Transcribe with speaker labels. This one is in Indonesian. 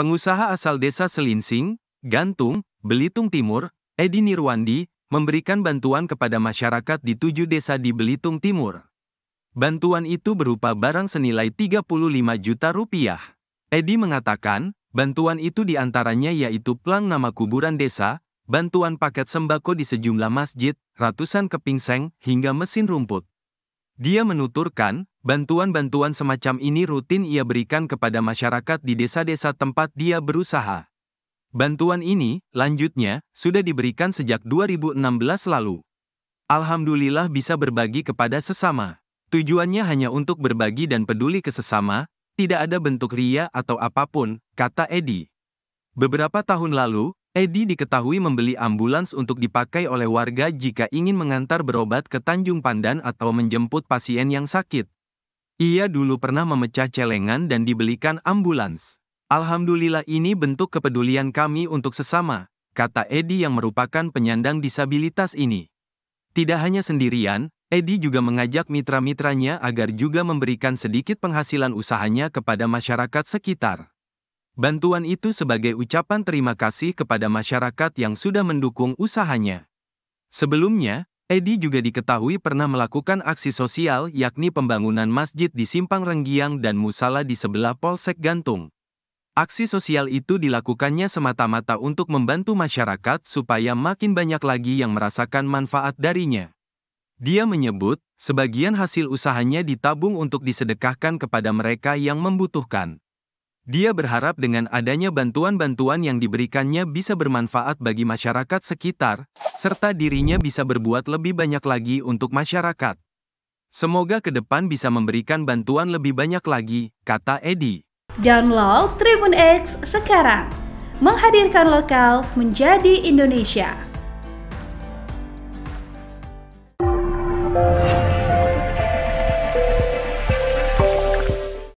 Speaker 1: Pengusaha asal desa Selinsing, Gantung, Belitung Timur, Edi Nirwandi, memberikan bantuan kepada masyarakat di tujuh desa di Belitung Timur. Bantuan itu berupa barang senilai 35 juta rupiah. Edi mengatakan, bantuan itu diantaranya yaitu pelang nama kuburan desa, bantuan paket sembako di sejumlah masjid, ratusan keping seng, hingga mesin rumput. Dia menuturkan, bantuan-bantuan semacam ini rutin ia berikan kepada masyarakat di desa-desa tempat dia berusaha. Bantuan ini, lanjutnya, sudah diberikan sejak 2016 lalu. Alhamdulillah bisa berbagi kepada sesama. Tujuannya hanya untuk berbagi dan peduli ke sesama, tidak ada bentuk ria atau apapun, kata Edi. Beberapa tahun lalu, Edi diketahui membeli ambulans untuk dipakai oleh warga jika ingin mengantar berobat ke Tanjung Pandan atau menjemput pasien yang sakit. Ia dulu pernah memecah celengan dan dibelikan ambulans. Alhamdulillah ini bentuk kepedulian kami untuk sesama, kata Edi yang merupakan penyandang disabilitas ini. Tidak hanya sendirian, Edi juga mengajak mitra-mitranya agar juga memberikan sedikit penghasilan usahanya kepada masyarakat sekitar. Bantuan itu sebagai ucapan terima kasih kepada masyarakat yang sudah mendukung usahanya. Sebelumnya, Edi juga diketahui pernah melakukan aksi sosial yakni pembangunan masjid di Simpang Renggiang dan musala di sebelah Polsek Gantung. Aksi sosial itu dilakukannya semata-mata untuk membantu masyarakat supaya makin banyak lagi yang merasakan manfaat darinya. Dia menyebut, sebagian hasil usahanya ditabung untuk disedekahkan kepada mereka yang membutuhkan. Dia berharap dengan adanya bantuan-bantuan yang diberikannya bisa bermanfaat bagi masyarakat sekitar, serta dirinya bisa berbuat lebih banyak lagi untuk masyarakat. Semoga ke depan bisa memberikan bantuan lebih banyak lagi, kata Edi.
Speaker 2: Download Tribun X sekarang. Menghadirkan lokal menjadi Indonesia.